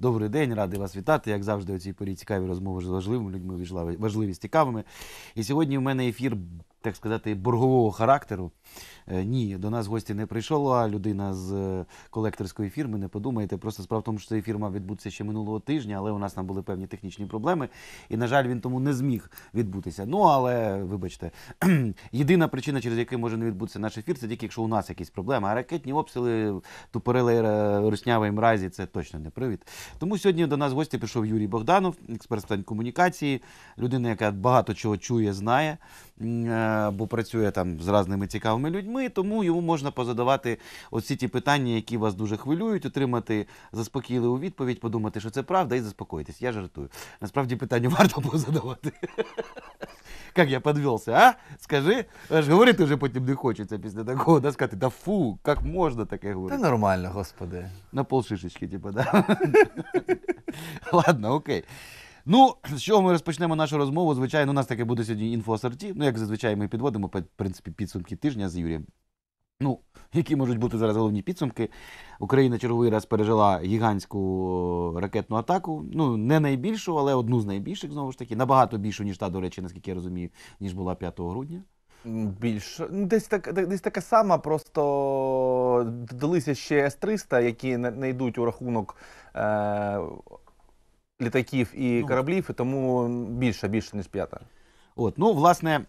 Добрий день, радий вас вітати. Як завжди, у цій порі цікаві розмови з важливими людьми, важливі з цікавими. І сьогодні в мене ефір так сказати, боргового характеру. Е, ні, до нас гості не прийшла людина з е, колекторської фірми. Не подумайте. Просто справа в тому, що ця фірма відбудеться ще минулого тижня, але у нас там були певні технічні проблеми, і, на жаль, він тому не зміг відбутися. Ну, але вибачте, єдина причина, через яку може не відбутися наш ефір, це тільки якщо у нас якісь проблеми. А ракетні обстріли, тупорили е, руснявої мразі, це точно не привід. Тому сьогодні до нас гості прийшов Юрій Богданов, експерт з питань комунікації, людина, яка багато чого чує, знає. Е, бо працює там з разними цікавими людьми, тому йому можна позадавати оці ті питання, які вас дуже хвилюють, отримати заспокійливу відповідь, подумати, що це правда, і заспокоїтись. Я жартую. Насправді питання варто позадавати. Як я підвелся, а? Скажи, аж говорити вже потім не хочеться після такого, да, сказати, да фу, як можна таке говорити. Та нормально, господи. На полшишечки, типу, да. Ладно, окей. Ну, з чого ми розпочнемо нашу розмову? Звичайно, у нас таке буде сьогодні інфоасорті. Ну, як зазвичай, ми підводимо в принципі, підсумки тижня з Юрієм. Ну, які можуть бути зараз головні підсумки. Україна черговий раз пережила гігантську ракетну атаку. Ну, не найбільшу, але одну з найбільших, знову ж таки, набагато більшу, ніж та, до речі, наскільки я розумію, ніж була 5 грудня. Більше ну, десь так десь така сама, просто додалися ще с 300 які не йдуть у рахунок е, літаків і ну, кораблів, і тому більше, більше ніж п'ята. От, ну власне,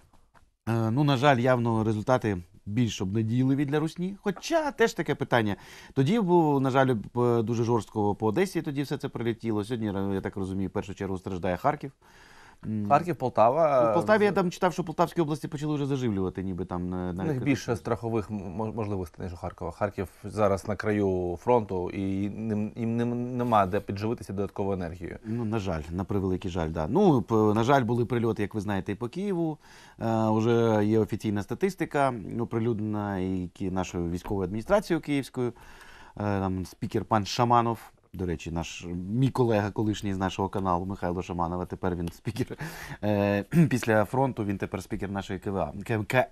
е, ну на жаль, явно результати більш обнадійливі для русні. Хоча теж таке питання. Тоді був, на жаль, е, дуже жорстко по Одесі. Тоді все це прилетіло. Сьогодні я так розумію, в першу чергу страждає Харків. Харків, Полтава. У ну, Полтаві я там читав, що Полтавські області почали вже заживлювати, ніби там на У них більше страхових можливостей, ніж у Харкова. Харків зараз на краю фронту, і їм, їм нема де підживитися додатковою енергією. Ну, на жаль, на превеликий жаль, да. Ну, на жаль, були прильоти, як ви знаєте, і по Києву. Уже е, є офіційна статистика, оприлюднена і нашою військовою адміністрацією Київською. Е, там спікер пан Шаманов до речі, наш мій колега колишній з нашого каналу Михайло Шаманова. Тепер він спікер е, після фронту. Він тепер спікер нашої КВА КМВА,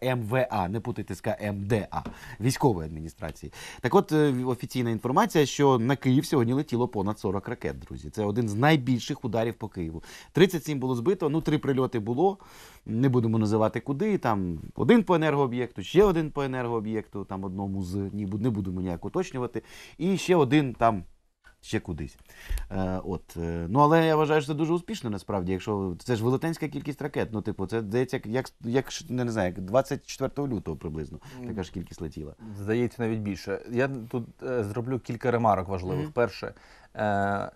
ем не путайте з КМДА ем військової адміністрації. Так, от е, офіційна інформація, що на Київ сьогодні летіло понад 40 ракет. Друзі, це один з найбільших ударів по Києву. 37 було збито. Ну, три прильоти було. Не будемо називати куди. Там один по енергооб'єкту, ще один по енергооб'єкту, там одному з ні, не будемо ніяк уточнювати. І ще один там ще кудись. Е, от. Е, ну, Але я вважаю, що це дуже успішно, насправді, якщо це ж велетенська кількість ракет. Ну, типу, це здається, як як не, не знаю, як 24 лютого приблизно така ж кількість летіла. Здається, навіть більше. Я тут е, зроблю кілька ремарок важливих. Mm -hmm. Перше. Е,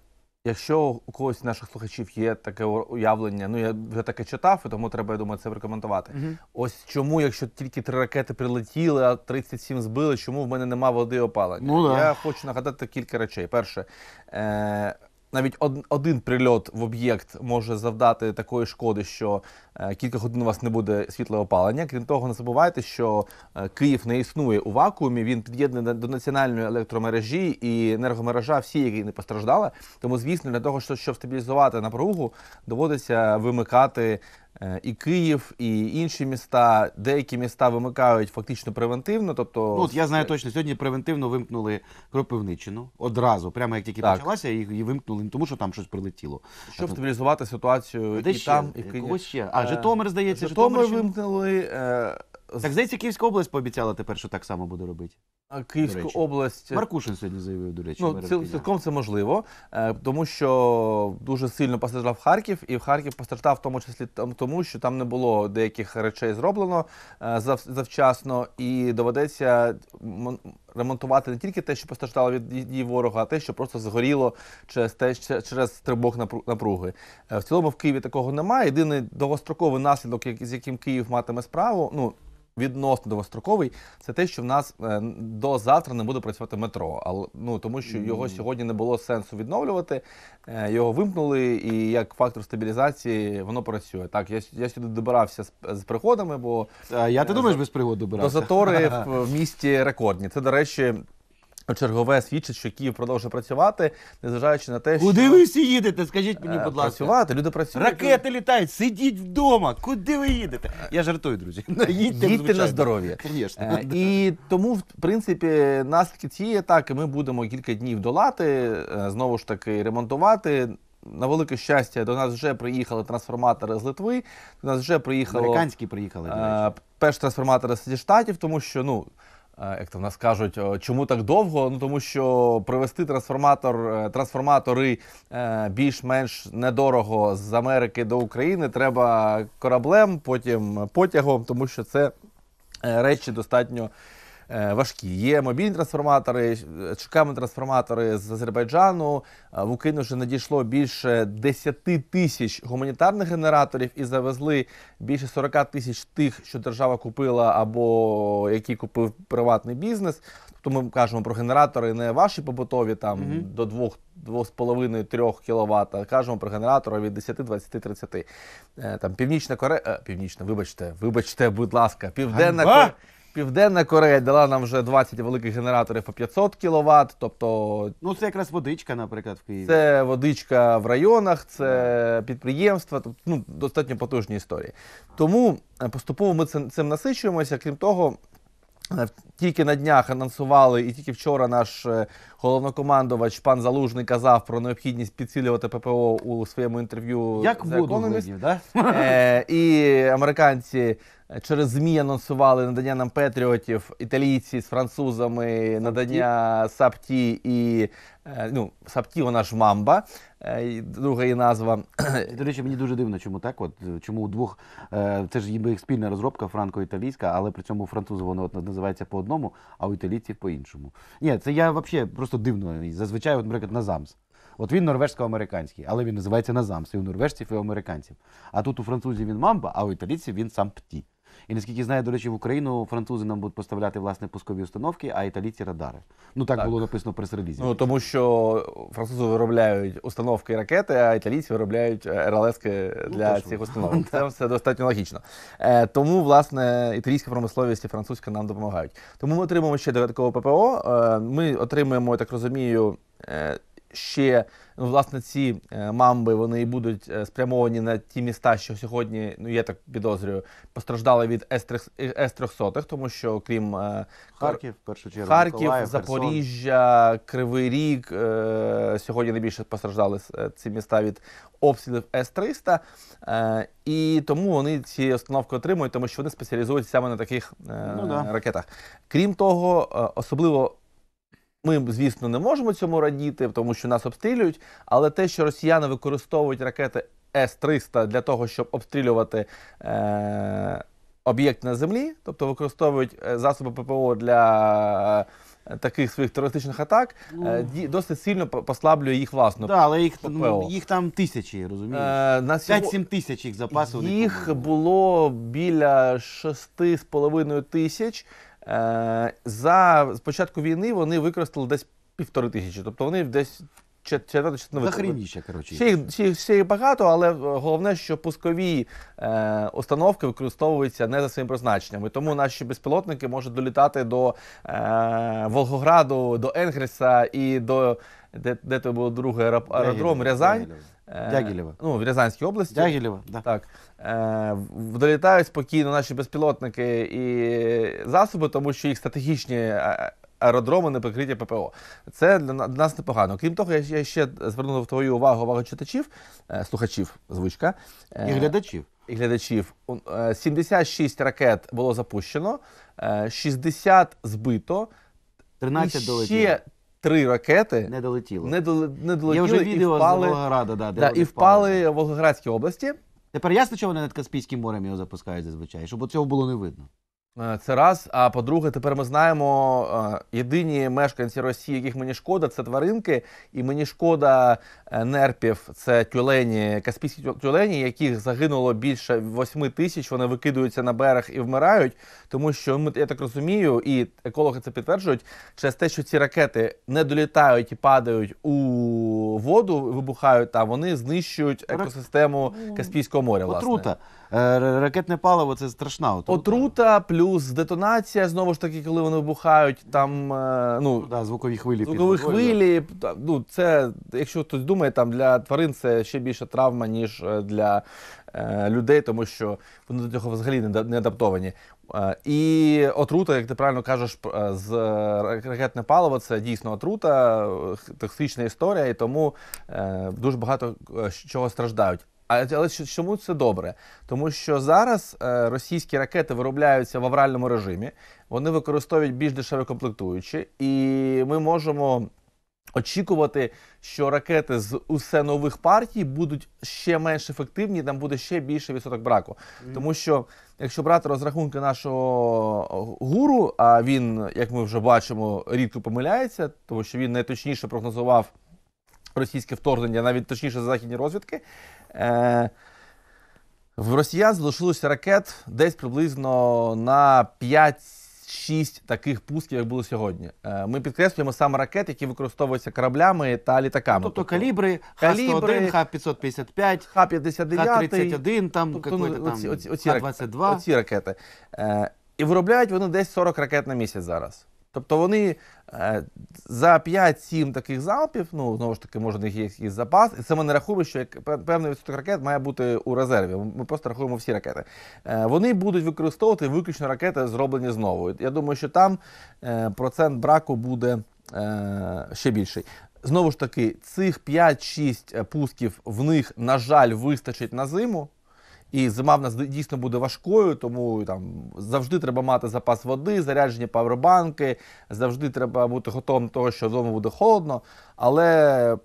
Якщо у когось з наших слухачів є таке уявлення, ну я вже таке читав, і тому треба я думаю, це рекомендувати. Угу. Ось чому, якщо тільки три ракети прилетіли, а 37 збили, чому в мене нема води опалення? Ну, да. Я хочу нагадати кілька речей. Перше, е- навіть од один прильот в об'єкт може завдати такої шкоди, що Е, кілька годин у вас не буде світле опалення. Крім того, не забувайте, що е, Київ не існує у вакуумі. Він під'єднаний до національної електромережі і енергомережа всі, які не постраждали. Тому, звісно, для того, щоб стабілізувати напругу, доводиться вимикати е, і Київ, і інші міста. Деякі міста вимикають фактично превентивно. Тобто, ну, от я знаю точно сьогодні. Превентивно вимкнули Кропивничину одразу, прямо як тільки так. почалася, її вимкнули, не тому що там щось прилетіло. Щоб стабілізувати ситуацію, а і ще? там і Києві. ще. А а, Житомир, здається, Житомир. Житомир вимкнули. Е, так, здається, Київська область пообіцяла тепер, що так само буде робити. Київську область Маркушин сьогодні заявив, до речі, ну, цілком це можливо, е, тому що дуже сильно постраждав Харків, і в Харків постраждав в тому числі там- тому, що там не було деяких речей зроблено е, завчасно, і доведеться мон- ремонтувати не тільки те, що постраждало від дій ворога, а те, що просто згоріло через те, через стрибок напру- напруги. Е, в цілому в Києві такого немає. Єдиний довгостроковий наслідок, як- з яким Київ матиме справу, ну відносно довгостроковий, це те, що в нас е, до завтра не буде працювати метро, але ну тому, що його сьогодні не було сенсу відновлювати. Е, його вимкнули, і як фактор стабілізації воно працює. Так, я я сюди добирався з, з пригодами, бо е, я ти думаєш без пригод добирався? То затори в місті рекордні. Це до речі. Чергове свідчить, що Київ продовжує працювати, незважаючи на те, що куди ви всі їдете? Скажіть мені, е, будь ласка, працювати люди працюють. Ракети літають, сидіть вдома. Куди ви їдете? Я жартую, друзі. Їдьте, Їдьте на здоров'я. Е, і тому, в принципі, наслідки цієї атаки ми будемо кілька днів долати, е, знову ж таки ремонтувати. На велике щастя, до нас вже приїхали трансформатори з Литви. До нас вже приїхали американські приїхали. Перші трансформатори зі штатів, тому що ну. Е, як то в нас кажуть, е, чому так довго? Ну тому що привезти трансформатор, е, трансформатори більш-менш недорого з Америки до України треба кораблем, потім потягом, тому що це речі достатньо. Е, важкі. Є мобільні трансформатори, е, чекаємо трансформатори з Азербайджану. Е, в Україну вже надійшло більше 10 тисяч гуманітарних генераторів і завезли більше 40 тисяч тих, що держава купила або які купив приватний бізнес. Тобто ми кажемо про генератори не ваші побутові там mm -hmm. до 2 половиною трьох кіловат. а кажемо про генератори від 10, 20, 30. Там Північна Корея, Північна, вибачте, вибачте, будь ласка, Південна Корея. Південна Корея дала нам вже 20 великих генераторів по 500 кВт. Тобто Ну, це якраз водичка, наприклад, в Києві. це водичка в районах, це підприємства, тобто ну, достатньо потужні історії. Тому е, поступово ми цим, цим насичуємося. Крім того, е, тільки на днях анонсували, і тільки вчора наш е, головнокомандувач пан Залужний казав про необхідність підсилювати ППО у своєму інтерв'ю Як The воду да? Е, і американці Е, через ЗМІ анонсували надання нам петріотів, італійці з французами, надання Сапті і е, ну, Сапті, вона ж мамба, е, друга її назва. І, До речі, мені дуже дивно, чому так. От чому у двох це ж їх спільна розробка франко-італійська, але при цьому у французів воно от називається по одному, а у італійців по іншому. Ні, це я взагалі просто дивно. Зазвичай, от, наприклад, на замс. От він норвежсько-американський, але він називається на і у норвежців і у американців. А тут у французів він мамба, а у італійців він сам пті. І наскільки я знаю, до речі, в Україну французи нам будуть поставляти власне пускові установки, а італійці радари. Ну так, так. було написано при релізі Ну тому що французи виробляють установки і ракети, а італійці виробляють е, РЛС ну, для ну, цих установок. Це все достатньо логічно. Е, тому власне італійська промисловість і французька нам допомагають. Тому ми отримуємо ще додаткове ППО. Е, ми отримуємо, я так розумію, ще ну, власне, ці е, мамби вони і будуть е, спрямовані на ті міста, що сьогодні, ну я так підозрюю, постраждали від С-300, тому що крім е, Харків, в першу чергу, Харків, Миколаїв, Запоріжжя, Херсон. Кривий Ріг сьогодні найбільше постраждали ці міста від обстрілів С-300. І тому вони ці установки отримують, тому що вони спеціалізуються саме на таких ну, да. ракетах. Крім того, особливо. Ми, звісно, не можемо цьому радіти, тому що нас обстрілюють. Але те, що росіяни використовують ракети С-300 для того, щоб обстрілювати е- об'єкт на землі, тобто використовують е, засоби ППО для е, таких своїх терористичних атак, е ну. досить сильно послаблює їх власну. Да, але їх ну, ППО. їх там тисячі, розумієш? Е, 5-7 тисяч їх запасу. Їх було біля 6,5 тисяч. Е, за спочатку війни вони використали десь півтори тисячі, тобто вони десь четверта частина Захрініше, коротше. Ще їх, багато, але е, головне, що пускові е, установки використовуються не за своїм призначенням. І Тому наші безпілотники можуть долітати до Волгограду, до Енгельса і до де, де то був другий аеродром Рязань. Е, Дягілєва. Ну, в Рязанській області. Дягілєва, да. так. Е, долітають спокійно наші безпілотники і засоби, тому що їх стратегічні е, аеродроми не прикриті ППО. Це для нас непогано. Крім того, я ще звернув твою увагу увагу читачів, слухачів звичка. І глядачів. І глядачів. 76 ракет було запущено, 60 збито. 13 і долетіло три ракети не долетіло Не, дол... не долетіли. Є вже відео і впали... з Волгограда, да, де да, і впали в Волгоградській області. Тепер ясно, чому вони над Каспійським морем його запускають зазвичай, щоб цього було не видно. Е, це раз. А по-друге, тепер ми знаємо е, єдині мешканці Росії, яких мені шкода, це тваринки, і мені шкода е, нерпів. Це тюлені, каспійські тюлені, яких загинуло більше 8 тисяч. Вони викидуються на берег і вмирають, тому що ну, я так розумію, і екологи це підтверджують через те, що ці ракети не долітають і падають у воду, вибухають а вони знищують екосистему ну, Каспійського моря. Отрута. Ракетне паливо це страшна отрута. Отрута плюс плюс детонація, знову ж таки, коли вони вибухають, там е, ну, ну, да, звукові хвилі. Звукові хвилі. Ну, це, Якщо хтось думає, там для тварин це ще більша травма, ніж е, для е, людей, тому що вони до цього взагалі не адаптовані. Е, і отрута, як ти правильно кажеш, з ракетне паливо це дійсно отрута, токсична історія, і тому дуже багато чого страждають. Але чому це добре? Тому що зараз е, російські ракети виробляються в авральному режимі, вони використовують більш дешеві комплектуючі, і ми можемо очікувати, що ракети з усе нових партій будуть ще менш ефективні, там буде ще більше відсоток браку. Тому що якщо брати розрахунки нашого е, гуру, а він, як ми вже бачимо, рідко помиляється, тому що він найточніше прогнозував. Російське вторгнення, навіть точніше за західні розвідки, Е, В Росіян залишилося ракет десь приблизно на 5-6 таких пусків, як було сьогодні. Е, Ми підкреслюємо саме ракети, які використовуються кораблями та літаками. Тобто, тобто калібри Х-101, Х-555, Х-59, Х-31, там, тобто, ну, оці- Х-22. Оці ракети. Е, І виробляють вони десь 40 ракет на місяць зараз. Тобто вони е, за 5-7 таких залпів, ну знову ж таки, може, в них є якийсь запас, і це ми не рахуємо, що певний відсоток ракет має бути у резерві. Ми просто рахуємо всі ракети. Е, вони будуть використовувати виключно ракети, зроблені знову. Я думаю, що там е, процент браку буде ще більший. Знову ж таки, цих 5-6 пусків в них, на жаль, вистачить на зиму. І зима в нас дійсно буде важкою, тому там завжди треба мати запас води, заряджені павербанки, завжди треба бути готовим до того, що зиму буде холодно. Але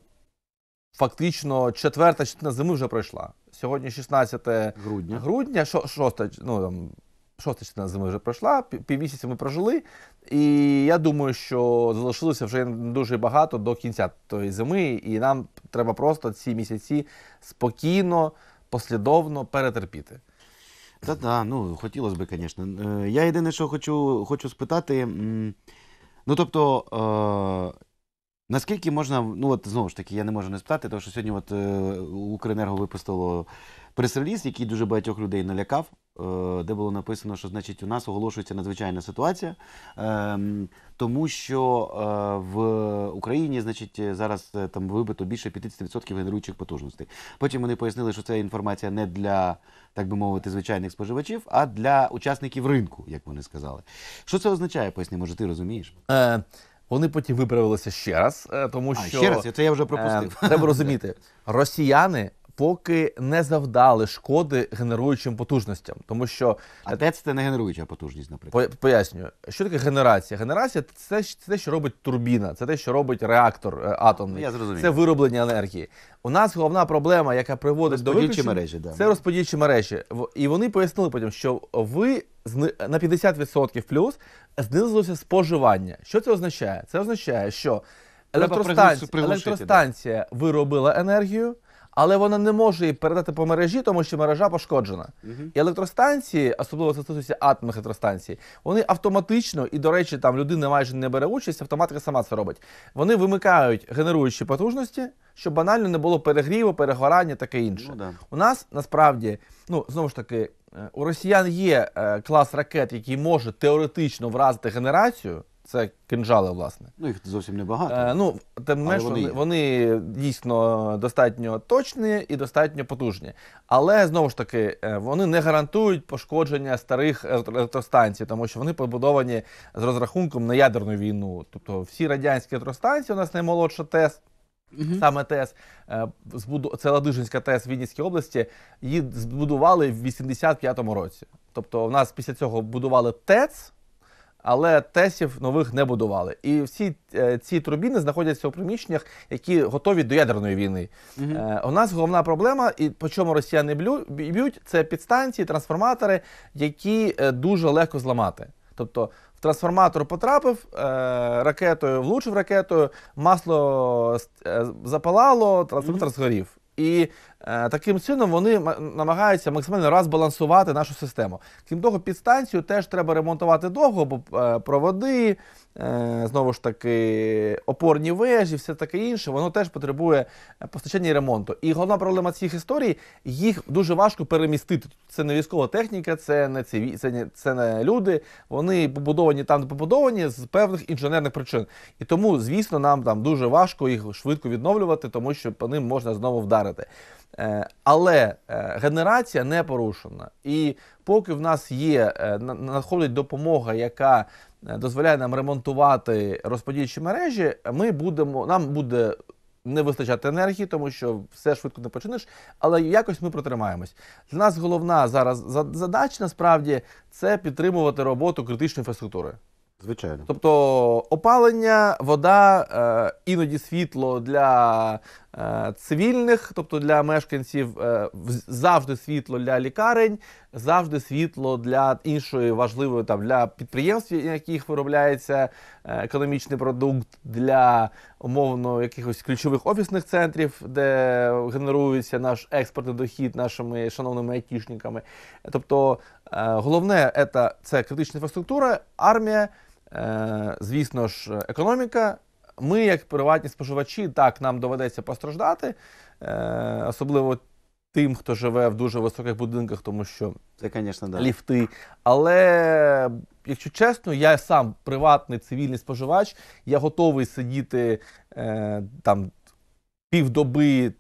фактично четверта частина зими вже пройшла. Сьогодні 16 грудня, грудня шо, шоста, ну, там, шоста частина зими вже пройшла, півмісяця ми прожили. І я думаю, що залишилося вже дуже багато до кінця тої зими, і нам треба просто ці місяці спокійно послідовно перетерпіти. Та та ну хотілося б, звісно. Е, я єдине, що хочу хочу спитати. Ну тобто, е, наскільки можна, ну от знову ж таки, я не можу не спитати, тому що сьогодні от е, Укренерго випустило прес-реліз, який дуже багатьох людей налякав, е, де було написано, що значить у нас оголошується надзвичайна ситуація, ем, тому що е, в Україні, значить, зараз е, там вибито більше 50% генеруючих потужностей. Потім вони пояснили, що це інформація не для так би мовити звичайних споживачів, а для учасників ринку, як вони сказали. Що це означає? Поясни, може, ти розумієш? Вони потім виправилися ще раз, тому а, що ще раз це я вже пропустив. Е, треба розуміти, росіяни поки не завдали шкоди генеруючим потужностям, тому що а ТЕЦ це не генеруюча потужність, наприклад. пояснюю, що таке генерація. Генерація це, це те, що робить турбіна, це те, що робить реактор е, атомний. Я зрозумів. Це вироблення енергії. У нас головна проблема, яка приводить до виключень, мережі, да. це розподільчі мережі. І вони пояснили потім, що ви на 50% плюс знизилося споживання. Що це означає? Це означає, що електростанція, електростанція виробила енергію але вона не може її передати по мережі, тому що мережа пошкоджена. Угу. І електростанції, особливо це стосується атомних електростанцій, вони автоматично, і, до речі, там людина майже не бере участь, автоматика сама це робить. Вони вимикають генеруючі потужності, щоб банально не було перегріву, перегорання таке інше. Ну, да. У нас насправді, ну знову ж таки, е, у росіян є е, клас ракет, який може теоретично вразити генерацію. Це кинжали, власне. Ну, їх зовсім небагато. Е, ну, тим не менш, вони, вони дійсно достатньо точні і достатньо потужні. Але знову ж таки, е, вони не гарантують пошкодження старих е, електростанцій, тому що вони побудовані з розрахунком на ядерну війну. Тобто всі радянські електростанції, у нас наймолодша ТЕС. Угу. Саме ТЕС, е, це Ладижинська ТЕС в Вінницькій області, її збудували в 85-му році. Тобто, в нас після цього будували ТЕЦ але тесів нових не будували. І всі е, ці турбіни знаходяться у приміщеннях, які готові до ядерної війни. Угу. У нас головна проблема, і по чому росіяни б'ють, це підстанції, трансформатори, які е, дуже легко зламати. Тобто в трансформатор потрапив ракетою, влучив ракетою, масло запалало, трансформатор згорів. І Е, таким чином вони намагаються максимально розбалансувати нашу систему. Крім того, підстанцію теж треба ремонтувати довго, бо е, проводи, е, знову ж таки, опорні вежі, все таке інше, воно теж потребує постачання і ремонту. І головна проблема цих історій їх дуже важко перемістити. Це не військова техніка, це не циві, це не це не люди. Вони побудовані там, де побудовані з певних інженерних причин. І тому, звісно, нам там дуже важко їх швидко відновлювати, тому що по ним можна знову вдарити. Е, але е, генерація не порушена. І поки в нас є, е, надходить допомога, яка дозволяє нам ремонтувати розподільчі мережі, ми будемо, нам буде. Не вистачати енергії, тому що все швидко не починиш, але якось ми протримаємось. Для нас головна зараз задача насправді це підтримувати роботу критичної інфраструктури. Звичайно. Тобто опалення, вода, е, іноді світло для е, цивільних, тобто для мешканців, е, завжди світло для лікарень, завжди світло для іншої важливої там для підприємств, яких виробляється економічний продукт, для умовно якихось ключових офісних центрів, де генерується наш експортний дохід нашими шановними айтішниками. Тобто головне це критична інфраструктура, армія. Е, звісно ж, економіка. Ми, як приватні споживачі, так нам доведеться постраждати, е, особливо тим, хто живе в дуже високих будинках, тому що це, звісно, да. ліфти. Але якщо чесно, я сам приватний цивільний споживач, я готовий сидіти е, там півдоби,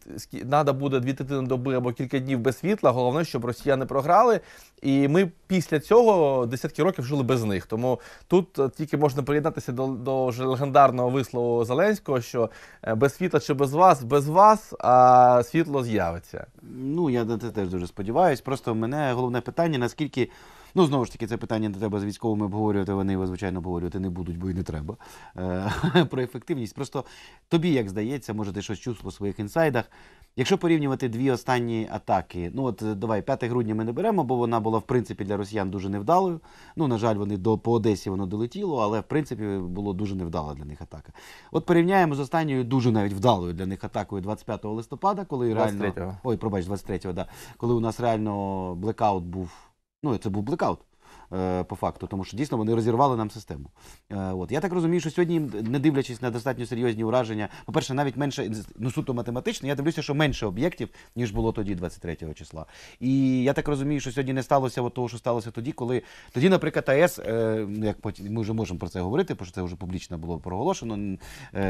треба буде дві третини доби або кілька днів без світла. Головне, щоб Росія не програли. І ми після цього десятки років жили без них. Тому тут е, тільки можна приєднатися до до вже легендарного вислову Зеленського, що е, без світла чи без вас, без вас, а світло з'явиться. Ну я на це теж дуже сподіваюся. Просто мене головне питання: наскільки. Ну, знову ж таки, це питання не тебе з військовими обговорювати, вони його, звичайно, обговорювати не будуть, бо і не треба. Е, про ефективність. Просто тобі, як здається, може ти щось чув по своїх інсайдах. Якщо порівнювати дві останні атаки, ну от е, давай 5 грудня ми не беремо, бо вона була в принципі для росіян дуже невдалою. Ну, на жаль, вони до по Одесі воно долетіло, але в принципі було дуже невдала для них атака. От порівняємо з останньою дуже навіть вдалою для них атакою 25 листопада, коли реально 23-го. ой, пробач, 23-го, да, коли у нас реально блекаут був. Ну, это был блекаут. Е, по факту, тому що дійсно вони розірвали нам систему. Е, от я так розумію, що сьогодні, не дивлячись на достатньо серйозні ураження, по перше, навіть менше ну суто математично, я дивлюся, що менше об'єктів ніж було тоді, 23 числа. І я так розумію, що сьогодні не сталося от того, що сталося тоді, коли тоді, наприклад, АЕС, е, ну, як потім ми вже можемо про це говорити, бо це вже публічно було проголошено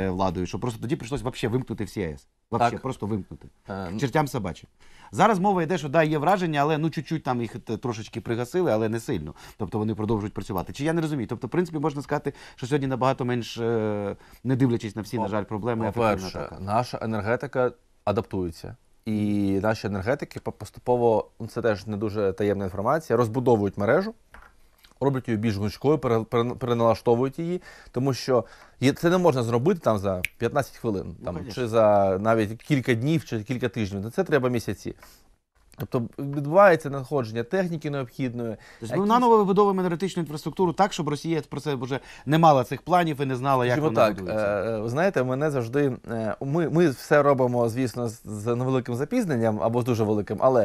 владою, що просто тоді прийшлось вообще вимкнути всі АЕС. Вообще, так. просто вимкнути а, ну чертям собачим. Зараз мова йде, що да, є враження, але ну чуть-чуть там їх трошечки пригасили, але не сильно тобто вони продовжують працювати. Чи я не розумію? Тобто, в принципі, можна сказати, що сьогодні набагато менш е, не дивлячись на всі, на жаль, проблеми. По-перше, наша енергетика адаптується. І наші енергетики поступово, ну, це теж не дуже таємна інформація, розбудовують мережу, роблять її більш гнучкою, переналаштовують її, тому що це не можна зробити там за 15 хвилин, ну, там ну, чи за навіть кілька днів, чи кілька тижнів. Ну, це треба місяці. Тобто відбувається надходження техніки необхідної. Тобто ми наново вибудовуємо енергетичну інфраструктуру так, щоб Росія про це вже не мала цих планів і не знала, як Чому вона так. будується. Е, е, ви знаєте, мене завжди е, ми ми все робимо, звісно, з невеликим запізненням або з дуже великим. Але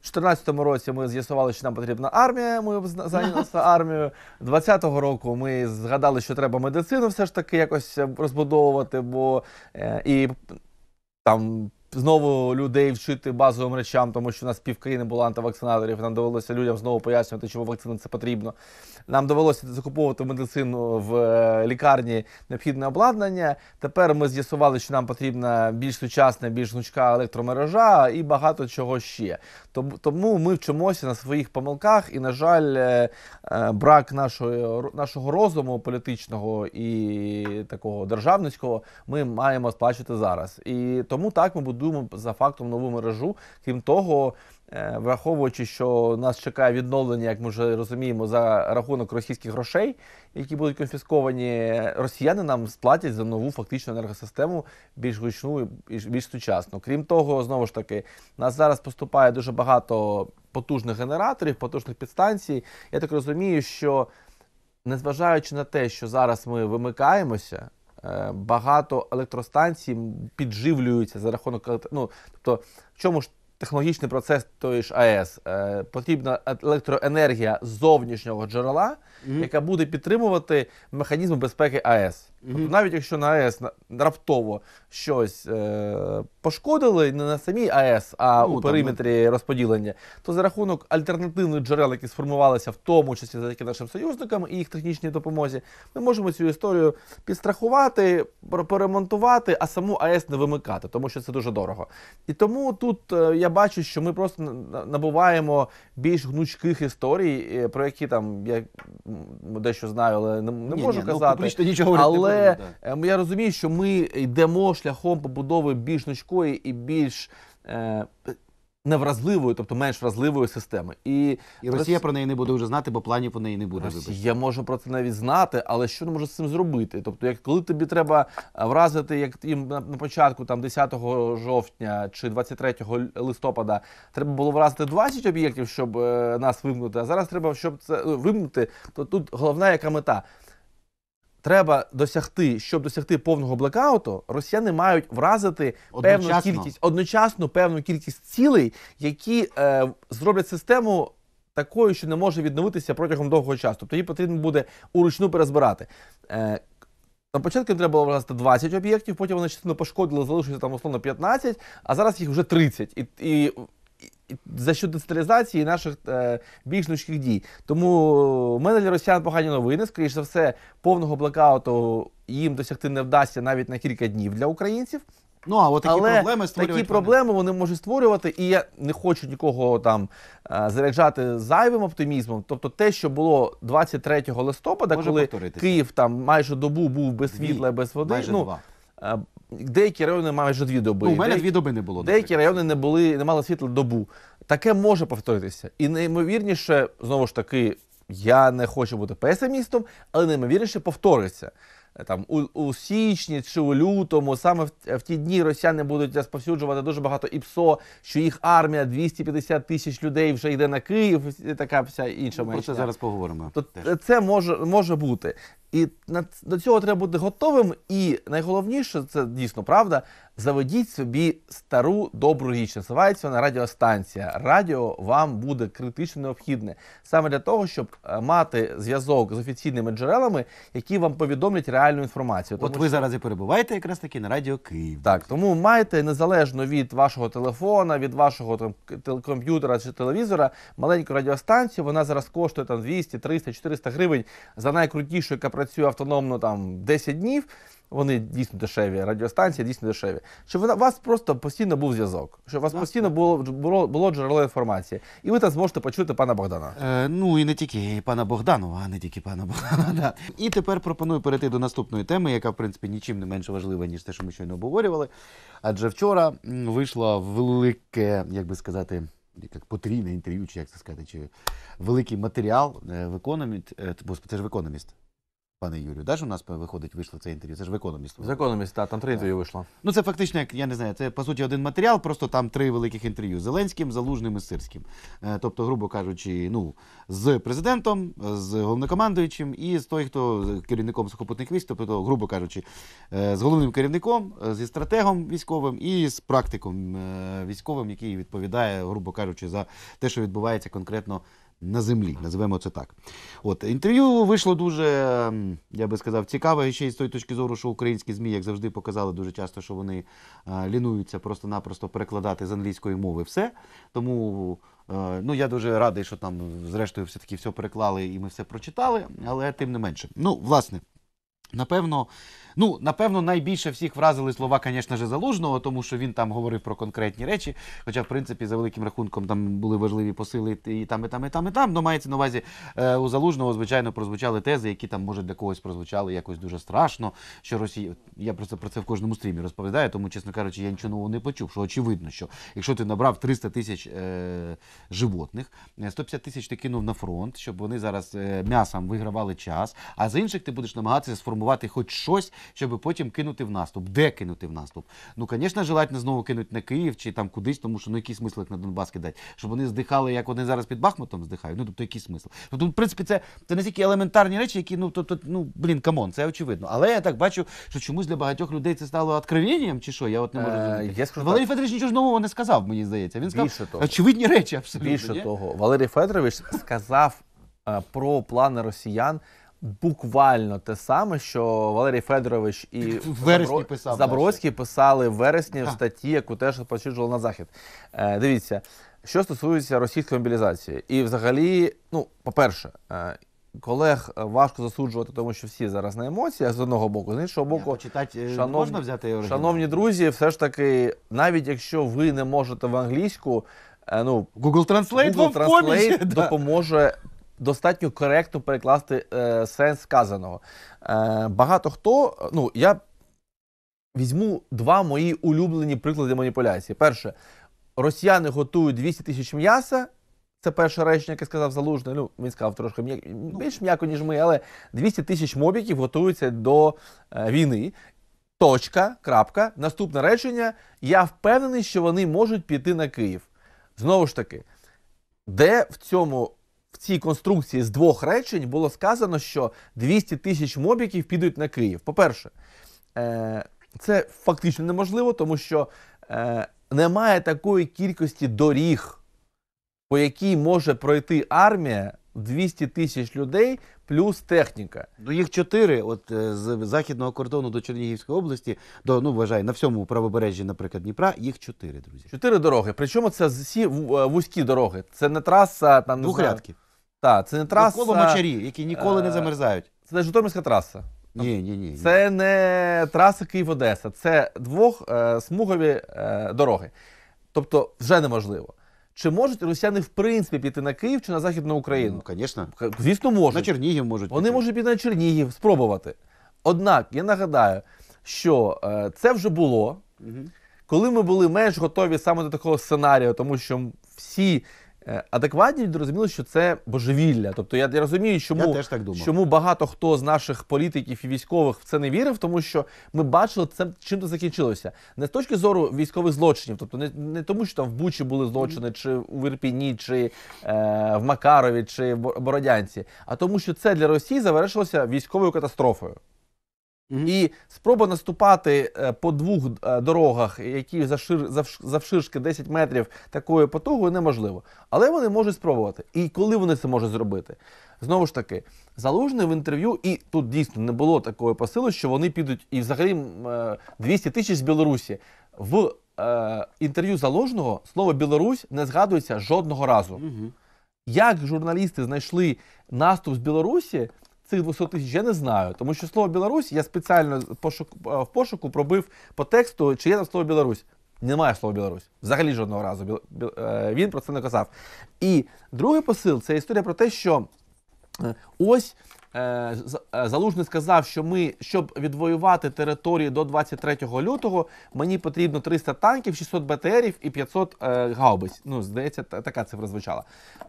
в 2014 році ми з'ясували, що нам потрібна армія. Ми зайнялися армією. 2020 року ми згадали, що треба медицину все ж таки якось розбудовувати, бо і. Там знову людей вчити базовим речам, тому що у нас півкраїни було антивакцинаторів. Нам довелося людям знову пояснювати, чому вакцина це потрібно. Нам довелося закуповувати медицину в е, лікарні необхідне обладнання. Тепер ми з'ясували, що нам потрібна більш сучасна, більш гнучка електромережа і багато чого ще. Тому ми вчимося на своїх помилках, і, на жаль, е, е, брак нашого нашого розуму політичного і такого державницького ми маємо сплачувати зараз. І тому так ми будуємо за фактом нову мережу. Крім того. Е, враховуючи, що нас чекає відновлення, як ми вже розуміємо, за рахунок російських грошей, які будуть конфісковані, росіяни нам сплатять за нову фактичну енергосистему більш гучну і більш сучасну. Крім того, знову ж таки, нас зараз поступає дуже багато потужних генераторів, потужних підстанцій. Я так розумію, що незважаючи на те, що зараз ми вимикаємося. Е, багато електростанцій підживлюються за рахунок ну, тобто в чому ж технологічний процес тої ж АЕС. Е, потрібна електроенергія з зовнішнього джерела mm. яка буде підтримувати механізми безпеки АЕС. Mm. Тобто, навіть якщо на АЕС раптово щось е- пошкодили не на самій АЕС, а ну, у там, периметрі ну. розподілення, то за рахунок альтернативних джерел, які сформувалися в тому числі завдяки нашим союзникам і їх технічній допомозі, ми можемо цю історію підстрахувати, поремонтувати, а саму АЕС не вимикати, тому що це дуже дорого. І тому тут е, я бачу, що ми просто набуваємо більш гнучких історій, е, про які там я дещо знаю, але не, не ні, можу ні, ну, казати. Ну, нічого Але можна, е, я розумію, що ми йдемо шляхом побудови більш нучкої і більш. Е, невразливою, тобто менш вразливою системи. І, І Росія про неї не буде вже знати, бо планів у неї не буде. я можу про це навіть знати, але що не можу з цим зробити? Тобто, як коли тобі треба е, вразити, як їм на на початку, там 10 жовтня чи 23 листопада, треба було вразити 20 об'єктів, щоб е, нас вимкнути, а зараз треба, щоб це ну, вимкнути. То тут головна яка мета треба досягти, щоб досягти повного блекауту, росіяни мають вразити одночасно. певну кількість одночасно певну кількість цілей, які е, зроблять систему. Такою, що не може відновитися протягом довгого часу. Тобто її потрібно буде уручну перезбирати. Е, на початку треба було вразити 20 об'єктів, потім вони частину пошкодили, залишилося там условно 15, а зараз їх вже 30. І, і за що децентралізації наших е, більш гнучких дій. Тому е, в мене для росіян погані новини. Скоріше за все, повного блокауту їм досягти не вдасться навіть на кілька днів для українців. Ну, а от такі Але проблеми створюють такі вони. проблеми вони можуть створювати, і я не хочу нікого там е, заряджати зайвим оптимізмом. Тобто, те, що було 23 листопада, Може коли Київ там майже добу був без світла, Ні, без води. Майже ну, два. Е, Деякі райони майже дві доби. Ну, у мене Деякі... дві доби не було. Наприклад. Деякі райони не були, не мали світла добу. Таке може повторитися. І неймовірніше, знову ж таки, я не хочу бути песимістом, але неймовірніше повториться. Там у, у січні чи у лютому, саме в, в ті дні росіяни будуть розповсюджувати дуже багато ІПСО, що їх армія 250 тисяч людей вже йде на Київ, і така вся інша Про це зараз поговоримо. То це може може бути. І до цього треба бути готовим. І найголовніше, це дійсно правда, заведіть собі стару добру річ. Називається вона радіостанція. Радіо вам буде критично необхідне саме для того, щоб е, мати зв'язок з офіційними джерелами, які вам повідомлять реальну інформацію. Тому От ви що... зараз і перебуваєте якраз таки на радіо Київ. Так, тому майте незалежно від вашого телефона, від вашого там комп'ютера чи телевізора маленьку радіостанцію. Вона зараз коштує там 200, 300, 400 гривень за найкрутішу, яка працює автономно там 10 днів. Вони дійсно дешеві, радіостанції дійсно дешеві. Щоб у вас просто постійно був зв'язок, щоб у вас постійно було було, було джерело інформації, і ви там зможете почути пана Богдана. Е, ну і не тільки пана Богданова, а не тільки пана Богдана. Да. І тепер пропоную перейти до наступної теми, яка в принципі нічим не менше важлива ніж те, що ми щойно обговорювали. Адже вчора вийшло велике, як би сказати. Як потрійне інтерв'ю, чи як це сказати, чи великий матеріал е, в е, бо це ж в економіст пане Юрію. ж у нас виходить, вийшло це інтерв'ю. Це ж в економіст. З економіст, так, там три інтерв'ю вийшло. Ну це фактично, як я не знаю, це по суті один матеріал, просто там три великих інтерв'ю: Зеленським, Залужним і Сирським. Е, тобто, грубо кажучи, ну з президентом, з головнокомандуючим і з той, хто керівником сухопутних військ, тобто, грубо кажучи, е, з головним керівником, е, зі стратегом військовим і з практиком військовим, який відповідає, грубо кажучи, за те, що відбувається конкретно на землі, називаємо це так. От інтерв'ю вийшло дуже, я би сказав, цікаве ще й з тої точки зору, що українські змі, як завжди, показали дуже часто, що вони лінуються просто-напросто перекладати з англійської мови все. Тому ну я дуже радий, що там, зрештою, все таки все переклали і ми все прочитали, але тим не менше. Ну, власне. Напевно, ну напевно, найбільше всіх вразили слова, звісно ж, залужного, тому що він там говорив про конкретні речі. Хоча, в принципі, за великим рахунком там були важливі посили і там, і там, і там, і там. Ну, мається на увазі е, у залужного, звичайно, прозвучали тези, які там, може, для когось прозвучали якось дуже страшно. Що Росія, я просто про це в кожному стрімі розповідаю, тому, чесно кажучи, я нічого нового не почув. Що очевидно, що якщо ти набрав 300 тисяч е, животних, 150 е, тисяч ти кинув на фронт, щоб вони зараз е, м'ясом вигравали час, а з інших ти будеш намагатися сформувати сформувати хоч щось, щоб потім кинути в наступ. Де кинути в наступ? Ну, звісно, желательно знову кинути на Київ чи там кудись, тому що ну який смисл їх на Донбас кидати, щоб вони здихали, як вони зараз під Бахмутом здихають. Ну тобто, який смисл? Тобто, в принципі, це це не тільки елементарні речі, які ну тобто, ну блін, камон, це очевидно. Але я так бачу, що чомусь для багатьох людей це стало откровенням, чи що? Я от не можу е, зрозуміти. Валерій Федорович нічого ж нового не сказав, мені здається. Він сказав того. очевидні речі абсолютно. Більше того, Валерій Федорович сказав. Е, про плани росіян буквально те саме, що Валерій Федорович і В Забро- писав, Забродський писали в вересні в статті, яку теж розповсюджували на захід. Е, дивіться, що стосується російської мобілізації, і взагалі, ну, по-перше, е, колег важко засуджувати, тому що всі зараз на емоціях з одного боку, з іншого боку, Почитати е, Шанов- можна взяти оригінал? Шановні друзі, все ж таки, навіть якщо ви не можете в англійську, е, ну Google Translate Google вам в поміч. Да достатньо коректно перекласти е, сенс сказаного. Е, Багато хто, ну я візьму два мої улюблені приклади маніпуляції. Перше, росіяни готують 200 тисяч м'яса. Це перше речення, яке сказав Залужний. Ну, він сказав трошки м'як, більш м'яко, ніж ми, але 200 тисяч мобіків готуються до е, війни. Точка, крапка. Наступне речення. Я впевнений, що вони можуть піти на Київ. Знову ж таки, де в цьому в цій конструкції з двох речень було сказано, що 200 тисяч мобіків підуть на Київ. По-перше, е, це фактично неможливо, тому що е, немає такої кількості доріг, по якій може пройти армія 200 тисяч людей плюс техніка. Ну їх чотири. От е, з західного кордону до Чернігівської області, до ну вважає, на всьому правобережжі, наприклад, Дніпра, їх чотири, друзі. Чотири дороги. Причому це всі е, вузькі дороги. Це не траса там двохрядки. Так, це не траса. Коло мочарі, які ніколи не е, замерзають. Це не Житомирська траса. Ні, ні, ні. Це не траса Київ-Одеса, це двох е, смугові е, дороги. Тобто, вже неможливо. Чи можуть росіяни в принципі піти на Київ чи на Західну Україну? Ну, звісно. Звісно, можуть. На Чернігів можуть. Вони піти. можуть піти на Чернігів, спробувати. Однак я нагадаю, що е, це вже було, угу. коли ми були менш готові саме до такого сценарію, тому що всі Е, адекватні люди що це божевілля. Тобто я розумію, чому я теж так думав. чому багато хто з наших політиків і військових в це не вірив, тому що ми бачили це чим це закінчилося. Не з точки зору військових злочинів, тобто не не тому, що там в Бучі були злочини, чи у Вірпіні, чи е, в Макарові, чи в Бородянці, а тому, що це для Росії завершилося військовою катастрофою. Угу. І спроба наступати е, по двох е, дорогах, які завшир, завширшки 10 метрів такою потугою, неможливо. Але вони можуть спробувати. І коли вони це можуть зробити? Знову ж таки, залужний в інтерв'ю, і тут дійсно не було такої посилу, що вони підуть і взагалі 200 е, тисяч з Білорусі. В е, інтерв'ю заложного слово Білорусь не згадується жодного разу. Угу. Як журналісти знайшли наступ з Білорусі? цих 200 тисяч я не знаю, тому що слово Білорусь я спеціально пошук е, в пошуку пробив по тексту, чи є там слово Білорусь. Немає слова Білорусь. Взагалі жодного разу. Е, він про це не казав. І другий посил це історія про те, що е, ось Е, е, залужний сказав, що ми, щоб відвоювати території до 23 лютого, мені потрібно 300 танків, 600 БТРів і 500 е, гаубиць. Ну, здається, така цифра звучала.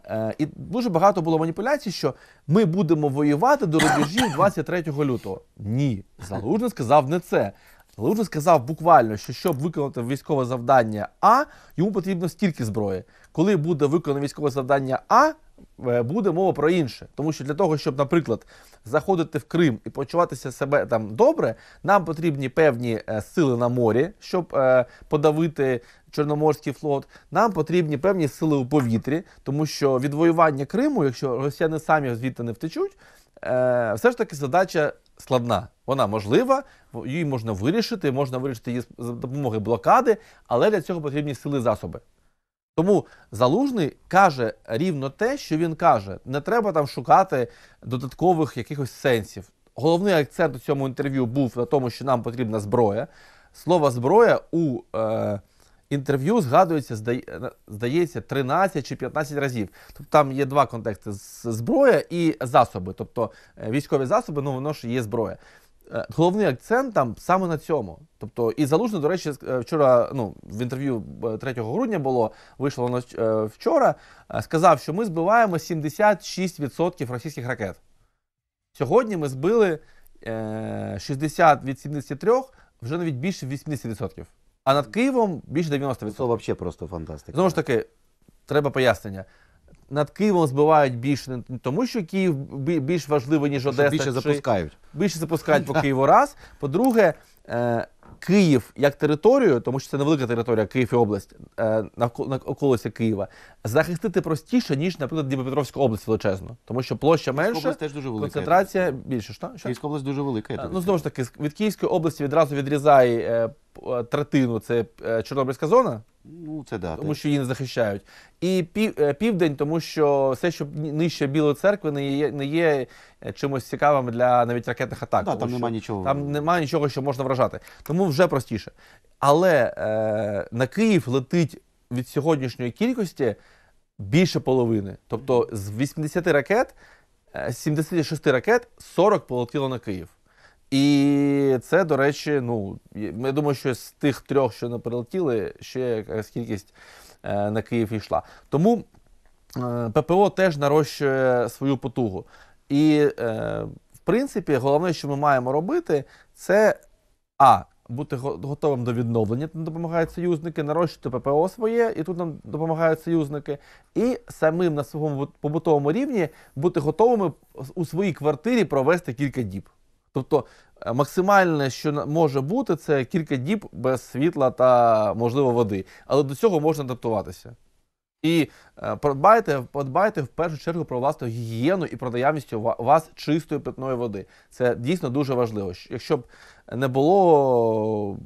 Е, і дуже багато було маніпуляцій, що ми будемо воювати до рубежів 23 лютого. Ні, залужний сказав не це. Залужний сказав буквально, що щоб виконати військове завдання А, йому потрібно стільки зброї. Коли буде виконано військове завдання А. Е, буде мова про інше. Тому що для того, щоб, наприклад, заходити в Крим і почуватися себе там добре, нам потрібні певні е, сили на морі, щоб е, подавити Чорноморський флот. Нам потрібні певні сили у повітрі, тому що відвоювання Криму, якщо росіяни самі звідти не втечуть, все ж таки задача. Складна, вона можлива, її можна вирішити, можна вирішити її за допомогою блокади, але для цього потрібні сили засоби. Тому залужний каже рівно те, що він каже. Не треба там шукати додаткових якихось сенсів. Головний акцент у цьому інтерв'ю був на тому, що нам потрібна зброя. Слово зброя у е, інтерв'ю згадується, здається, 13 чи 15 разів. Тобто там є два контексти зброя і засоби. Тобто е, військові засоби, ну воно ж є зброя. Е, головний акцент там саме на цьому. Тобто, і залужний, до речі, е, вчора ну, в інтерв'ю 3 е, грудня було, вийшло воно вчора, сказав, що ми збиваємо 76% російських ракет. Сьогодні ми збили 60 від 73, вже навіть більше 80%. А над Києвом більше 90%. Це взагалі просто фантастика. Знову ж таки, треба пояснення над Києвом збивають більше не тому, що Київ більш важливий, ніж Одеса. Більше запускають. Більше запускають по Києву раз. По-друге, е, Київ як територію, тому що це невелика територія Київ і область е, на навколо Києва, захистити простіше, ніж, наприклад, Дніпропетровська область величезно. Тому що площа менша, область теж дуже велика. концентрація більше. Що? Що? Київська область дуже велика. Е, ну, знову ж таки, від Київської області відразу відрізає е, третину це Чорнобильська зона. Ну, це да, тому що її не захищають. І пів, е, південь, тому що все, що нижче Білої церкви, не є не є е, чимось цікавим для навіть ракетних атак. Ну да, там немає нічого. Там немає нічого, що можна вражати. Тому вже простіше. Але е, на Київ летить від сьогоднішньої кількості більше половини. Тобто з 80 ракет, 76 е, ракет, 40 полетіло на Київ. І це, до речі, ну я думаю, що з тих трьох, що не прилетіли, ще якась кількість е, на Київ йшла. Тому е, ППО теж нарощує свою потугу. І, е, в принципі, головне, що ми маємо робити, це а. Бути готовим до відновлення, Там допомагають союзники, нарощити ППО своє, і тут нам допомагають союзники, і самим на своєму побутовому рівні бути готовими у своїй квартирі провести кілька діб. Тобто е, максимальне, що може бути, це кілька діб без світла та, можливо, води. Але до цього можна адаптуватися. І е, подбайте, подбайте в першу чергу про власну гігієну і про наявність у вас чистої питної води. Це дійсно дуже важливо. Якщо б не було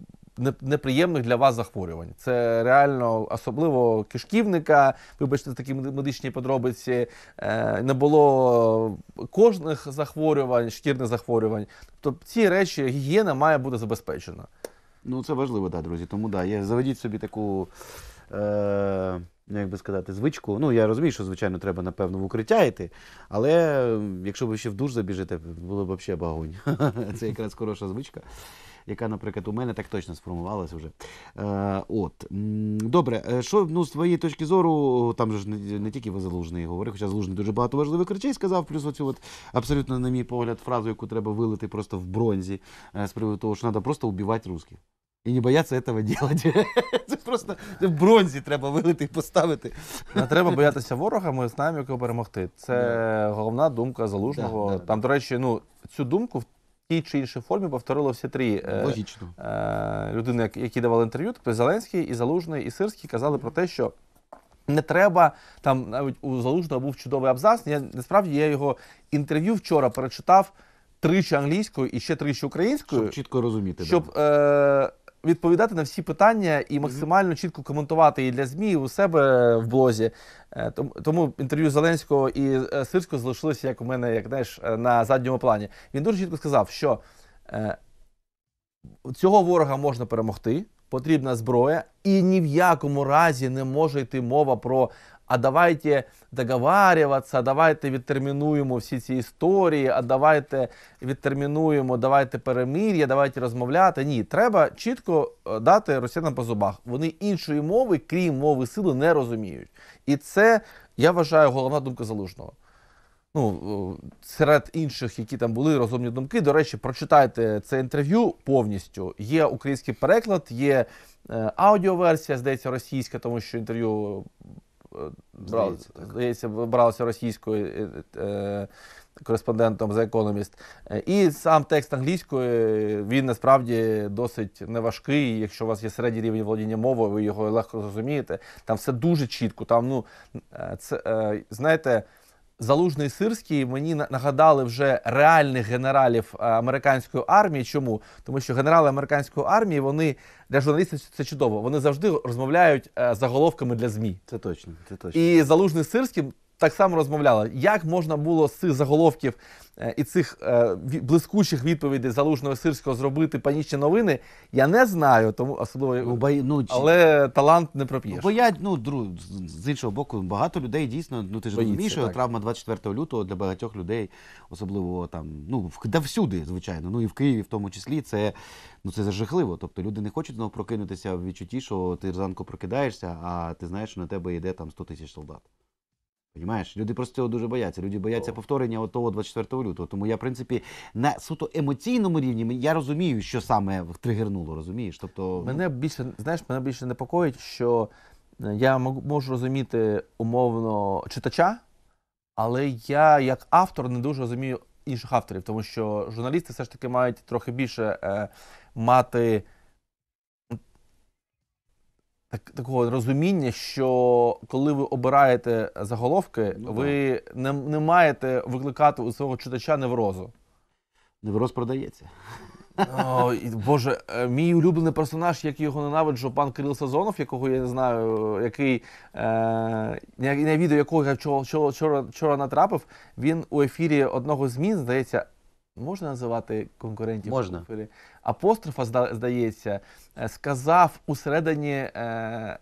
неприємних для вас захворювань. Це реально особливо кишківника. Вибачте, такі медичні подробиці е, не було кожних захворювань, шкірних захворювань. Тобто ці речі гігієна має бути забезпечена. Ну це важливо, так, да, друзі. Тому да, я заведіть собі таку. Е... Ну, як би сказати, звичку. Ну, я розумію, що, звичайно, треба, напевно, в укриття йти, але якщо ви ще в душ забіжите, було б взагалі багонь. Це якраз хороша звичка яка, наприклад, у мене так точно сформувалася вже. Е, от. Добре, е, що ну, з твоєї точки зору, там ж не, не тільки ви залужний говорив, хоча залужний дуже багато важливих речей сказав, плюс оцю от абсолютно, на мій погляд, фразу, яку треба вилити просто в бронзі е, з приводу того, що треба просто убивати русських. І не бояться цього делать. Це просто в бронзі треба вилити і поставити. Не треба боятися ворога, ми знаємо, якого перемогти. Це головна думка залужного. Там, до речі, ну цю думку тій чи іншій формі повторили всі три е, Логічно. Е, людини, які давали інтерв'ю. Тобто Зеленський, і Залужний, і Сирський казали про те, що. Не треба там навіть у Залужного був чудовий абзац. Я насправді я його інтерв'ю вчора перечитав тричі англійською і ще тричі українською, щоб чітко розуміти, щоб да. Е, відповідати на всі питання і максимально чітко коментувати і для ЗМІ, і у себе в блозі. Е, тому інтерв'ю Зеленського і е, Сирського залишилося як у мене, як знаєш, е, на задньому плані. Він дуже чітко сказав, що цього ворога можна перемогти. Потрібна зброя, і ні в якому разі не може йти мова про а давайте договарюватися, давайте відтермінуємо всі ці історії, а давайте відтермінуємо, давайте перемир'я, давайте розмовляти. Ні, треба чітко е, дати росіянам по зубах. Вони іншої мови, крім мови сили, не розуміють. І це я вважаю головна думка залужного. Ну, е, серед інших, які там були розумні думки. До речі, прочитайте це інтерв'ю повністю. Є український переклад, є е, аудіоверсія, здається, російська, тому що інтерв'ю Е, здається, здається бралося російською е, е, кореспондентом The Economist. Е, і сам текст англійською, він насправді досить неважкий. Якщо у вас є середній рівень володіння мовою, ви його легко розумієте. Там все дуже чітко. Там, ну, це, е, знаєте, Залужний Сирський мені нагадали вже реальних генералів е, американської армії. Чому тому, що генерали американської армії вони для журналістів це чудово. Вони завжди розмовляють е, заголовками для змі. Це точно це точно і залужний сирським так само розмовляла, як можна було з цих заголовків е, і цих е, блискучих відповідей залужного сирського зробити панічні новини. Я не знаю, тому особливо ну, бай, ну, але талант не проп'єш. Бо я ну дру з іншого боку, багато людей дійсно ну ти ж розумієш, травма 24 лютого для багатьох людей, особливо там ну да всюди, звичайно, ну і в Києві, в тому числі, це ну це жахливо. Тобто люди не хочуть знову прокинутися в відчутті, що ти зранку прокидаєшся, а ти знаєш, що на тебе йде там 100 тисяч солдат. Понимаєш? Люди просто цього дуже бояться. Люди бояться повторення того 24 лютого. Тому я, в принципі, на суто емоційному рівні я розумію, що саме тригернуло, розумієш? Тобто мене більше знаєш, мене більше непокоїть, що е, я можу розуміти умовно читача, але я як автор не дуже розумію інших авторів, тому що журналісти все ж таки мають трохи більше е, мати так, такого розуміння, що коли ви обираєте заголовки, ну, ви не, не маєте викликати у свого читача неврозу. Невроз продається. О, Боже, е, мій улюблений персонаж, як його ненавиджу, пан Кирил Сазонов, якого я не знаю, який е, не відео якого я вчора, вчора, вчора натрапив, він у ефірі одного змін здається, Можна називати конкурентів Можна. Куфелі? Апострофа, здається, е, сказав у середині е,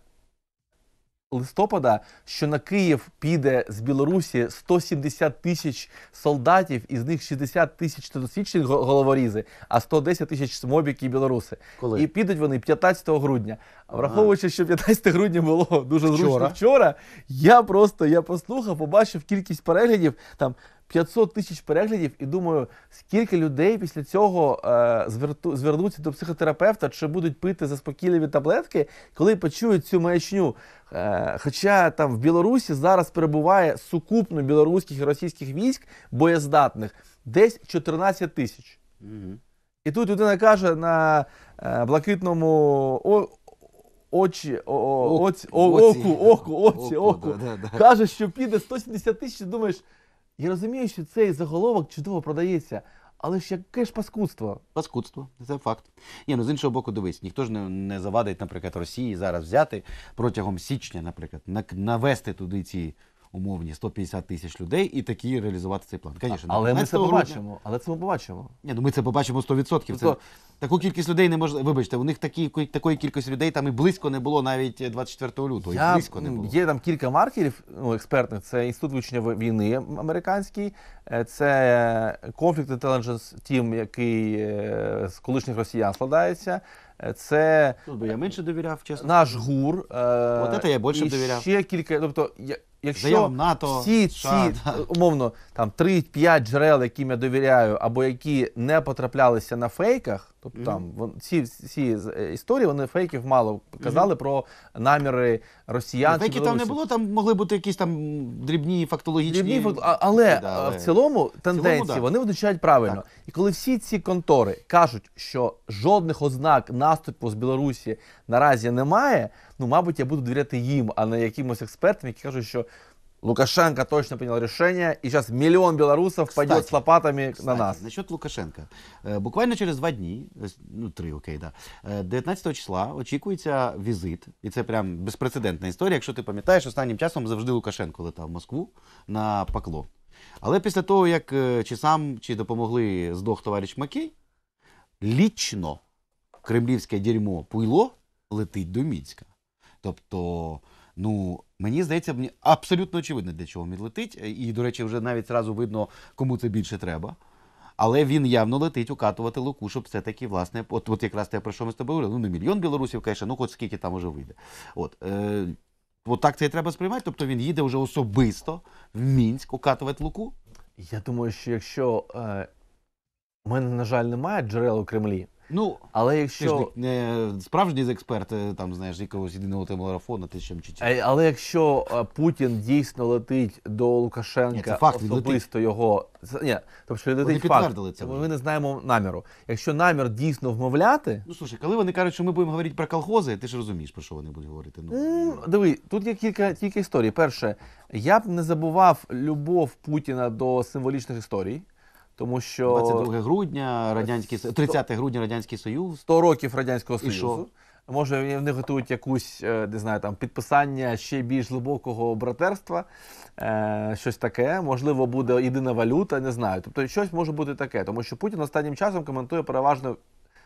листопада, що на Київ піде з Білорусі 170 тисяч солдатів, із них 60 тисяч тодосічні головорізи, а 110 тисяч мобіки і білоруси. Коли? І підуть вони 15 грудня. враховуючи, що 15 грудня було дуже зручно вчора, вчора я просто я послухав, побачив кількість переглядів там. 500 тисяч переглядів, і думаю, скільки людей після цього е, зверту, звернуться до психотерапевта чи будуть пити заспокійливі таблетки, коли почують цю маячню. Е, хоча там в Білорусі зараз перебуває сукупно білоруських і російських військ боєздатних десь 14 тисяч. Угу. І тут людина каже на е, блакитному о, очі, о, о, оці, о, оку, оку, оці, оку, оку, оку, оку, оку, оку. Да, да, да. каже, що піде 170 тисяч, думаєш. Я розумію, що цей заголовок чудово продається, але ж яке ж паскудство? Паскудство, це факт. Ні, ну з іншого боку, дивись, ніхто ж не, не завадить, наприклад, Росії зараз взяти протягом січня, наприклад, навести туди ці умовні 150 тисяч людей і такі реалізувати цей план. Звісно, але ми це грудня... побачимо. Але це ми побачимо. Ні, ну ми це побачимо 100%. Це... Тобто- таку кількість людей не можна. Вибачте, у них такі такої кількості людей там і близько не було навіть 24 е, лютого. Я... І близько не було. Є там кілька маркерів ну, експертних. Це інститут вивчення війни американський, е, це конфлікт Intelligence Тім, який е, з колишніх росіян складається. Це Тут ну, би я менше довіряв, чесно. Наш гур. От це я більше довіряв. Ще кілька, тобто я якщо НАТО, всі ці умовно там 3-5 джерел, яким я довіряю, або які не потраплялися на фейках, тобто mm -hmm. там вон, ці всі е, історії, вони фейків мало казали mm про наміри росіян. Ну, фейків там не було, там могли бути якісь там дрібні фактологічні. Дрібні, але, да, але в цілому тенденції в цілому, да. вони визначають правильно. Так. І коли всі ці контори кажуть, що жодних ознак наступу з Білорусі наразі немає ну, мабуть, я буду довіряти їм, а не якимось експертам, які кажуть, що Лукашенко точно прийняв рішення, і зараз мільйон білорусів кстати, з лопатами кстати, на нас. Насчет Лукашенка? Е, буквально через два дні, ну три окей, да, 19 е, числа очікується візит, і це прям безпрецедентна історія. Якщо ти пам'ятаєш, останнім часом завжди Лукашенко летав в Москву на пакло. Але після того, як е, чи сам чи допомогли здох товариш Макей, лічно кремлівське дерьмо пуйло летить до Мінська. Тобто, ну мені здається, мені абсолютно очевидно, для чого він летить. Е, і, до речі, вже навіть зразу видно, кому це більше треба. Але він явно летить укатувати луку, щоб все таки власне, от от якраз те, про що ми з тобою говорили, ну не мільйон білорусів, каже, ну хоч скільки там уже вийде. От е, от так це і треба сприймати. Тобто він їде вже особисто в мінськ укатувати луку. Я думаю, що якщо е, у мене, на жаль, немає джерел у Кремлі, Ну, але якщо ти ж не не справжній експерт, е, там знаєш якогось єдиного телемарафону, ти ще мчить. Е, але якщо е, Путін дійсно летить до Лукашенка Ні, це факт, особисто його ні, тобто що летить Вони факт. підтвердили це Ми- вже. не знаємо наміру. Якщо намір дійсно вмовляти, Ну слушай, коли вони кажуть, що ми будемо говорити про колхози, ти ж розумієш, про що вони будуть говорити. Ну диви, тут є кілька тільки історій. Перше, я б не забував любов Путіна до символічних історій. Тому що 22 грудня радянський 30 грудня радянський союз 100 років радянського союзу. Може, вони готують якусь е, не знаю, там підписання ще більш глибокого братерства, е, щось таке. Можливо, буде єдина валюта, не знаю. Тобто щось може бути таке, тому що Путін останнім часом коментує переважно